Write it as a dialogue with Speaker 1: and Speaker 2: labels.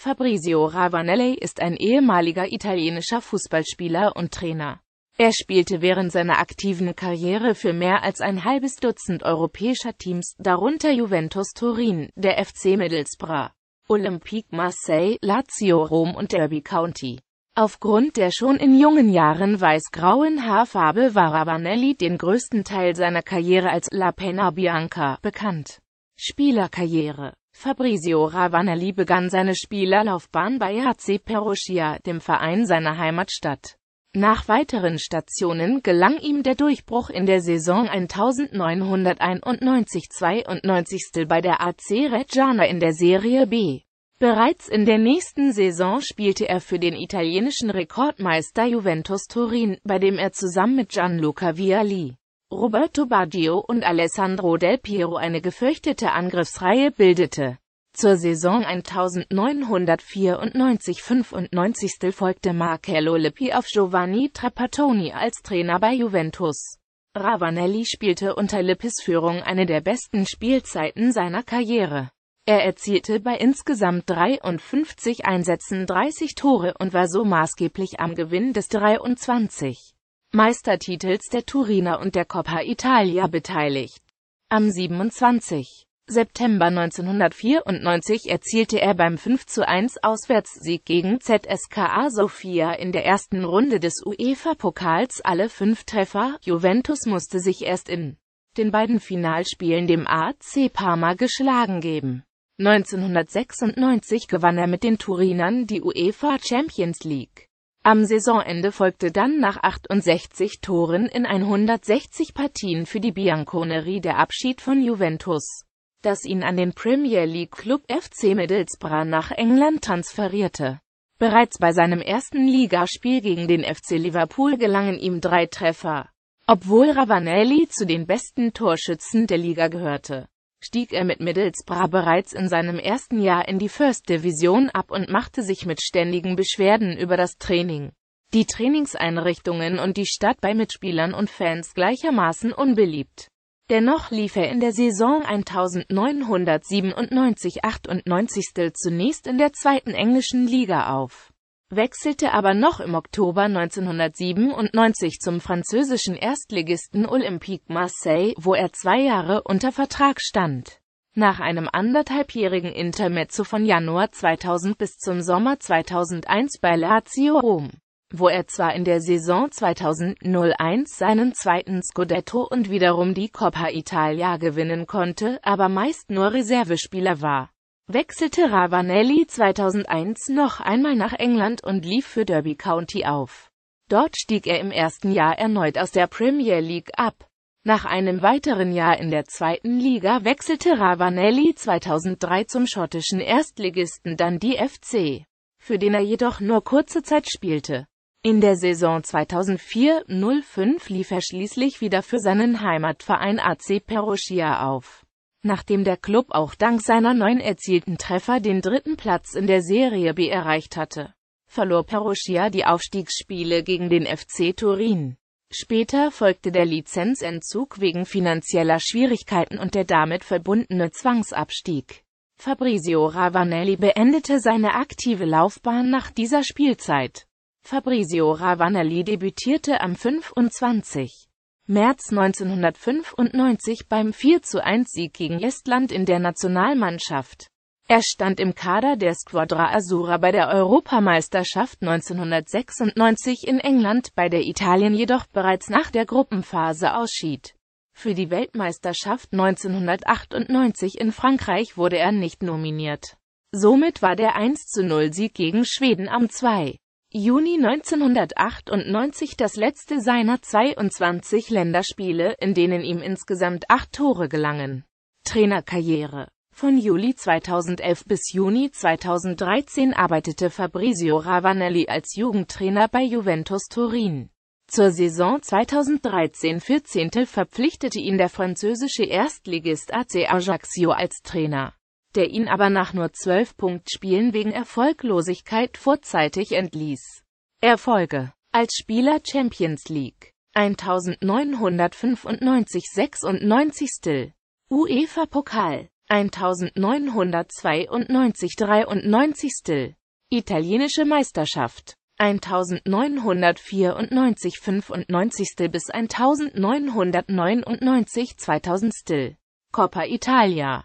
Speaker 1: Fabrizio Ravanelli ist ein ehemaliger italienischer Fußballspieler und Trainer. Er spielte während seiner aktiven Karriere für mehr als ein halbes Dutzend europäischer Teams, darunter Juventus Turin, der FC Middlesbrough, Olympique Marseille, Lazio Rom und Derby County. Aufgrund der schon in jungen Jahren weiß-grauen Haarfarbe war Ravanelli den größten Teil seiner Karriere als La Pena Bianca bekannt. Spielerkarriere Fabrizio Ravanelli begann seine Spielerlaufbahn bei AC Perugia, dem Verein seiner Heimatstadt. Nach weiteren Stationen gelang ihm der Durchbruch in der Saison 1991-92 bei der AC Reggiana in der Serie B. Bereits in der nächsten Saison spielte er für den italienischen Rekordmeister Juventus Turin, bei dem er zusammen mit Gianluca Vialli Roberto Baggio und Alessandro Del Piero eine gefürchtete Angriffsreihe bildete. Zur Saison 1994-95 folgte Marcello Lippi auf Giovanni Trapattoni als Trainer bei Juventus. Ravanelli spielte unter Lippis Führung eine der besten Spielzeiten seiner Karriere. Er erzielte bei insgesamt 53 Einsätzen 30 Tore und war so maßgeblich am Gewinn des 23. Meistertitels der Turiner und der Coppa Italia beteiligt. Am 27. September 1994 erzielte er beim 5 zu 1 Auswärtssieg gegen ZSKA Sofia in der ersten Runde des UEFA-Pokals alle fünf Treffer. Juventus musste sich erst in den beiden Finalspielen dem AC Parma geschlagen geben. 1996 gewann er mit den Turinern die UEFA Champions League. Am Saisonende folgte dann nach 68 Toren in 160 Partien für die Bianconeri der Abschied von Juventus, das ihn an den Premier League Club FC Middlesbrough nach England transferierte. Bereits bei seinem ersten Ligaspiel gegen den FC Liverpool gelangen ihm drei Treffer, obwohl Ravanelli zu den besten Torschützen der Liga gehörte stieg er mit Middlesbrough bereits in seinem ersten Jahr in die First Division ab und machte sich mit ständigen Beschwerden über das Training, die Trainingseinrichtungen und die Stadt bei Mitspielern und Fans gleichermaßen unbeliebt. Dennoch lief er in der Saison 1997-98 zunächst in der zweiten englischen Liga auf wechselte aber noch im Oktober 1997 zum französischen Erstligisten Olympique Marseille, wo er zwei Jahre unter Vertrag stand. Nach einem anderthalbjährigen Intermezzo von Januar 2000 bis zum Sommer 2001 bei Lazio Rom, wo er zwar in der Saison 2001 seinen zweiten Scudetto und wiederum die Coppa Italia gewinnen konnte, aber meist nur Reservespieler war wechselte Ravanelli 2001 noch einmal nach England und lief für Derby County auf. Dort stieg er im ersten Jahr erneut aus der Premier League ab. Nach einem weiteren Jahr in der zweiten Liga wechselte Ravanelli 2003 zum schottischen Erstligisten Dundee FC, für den er jedoch nur kurze Zeit spielte. In der Saison 2004-05 lief er schließlich wieder für seinen Heimatverein AC Perugia auf nachdem der Club auch dank seiner neun erzielten Treffer den dritten Platz in der Serie B erreicht hatte. Verlor Perugia die Aufstiegsspiele gegen den FC Turin. Später folgte der Lizenzentzug wegen finanzieller Schwierigkeiten und der damit verbundene Zwangsabstieg. Fabrizio Ravanelli beendete seine aktive Laufbahn nach dieser Spielzeit. Fabrizio Ravanelli debütierte am 25. März 1995 beim 4-1-Sieg gegen Estland in der Nationalmannschaft. Er stand im Kader der Squadra Azura bei der Europameisterschaft 1996 in England, bei der Italien jedoch bereits nach der Gruppenphase ausschied. Für die Weltmeisterschaft 1998 in Frankreich wurde er nicht nominiert. Somit war der 1-0-Sieg gegen Schweden am 2. Juni 1998 das letzte seiner 22 Länderspiele, in denen ihm insgesamt acht Tore gelangen. Trainerkarriere Von Juli 2011 bis Juni 2013 arbeitete Fabrizio Ravanelli als Jugendtrainer bei Juventus Turin. Zur Saison 2013-14 verpflichtete ihn der französische Erstligist AC Ajaccio als Trainer der ihn aber nach nur zwölf Punktspielen wegen Erfolglosigkeit vorzeitig entließ. Erfolge als Spieler Champions League 1995-96 Still UEFA Pokal 1992-93 Still Italienische Meisterschaft 1994 95 Still bis 1999 2000 Still Coppa Italia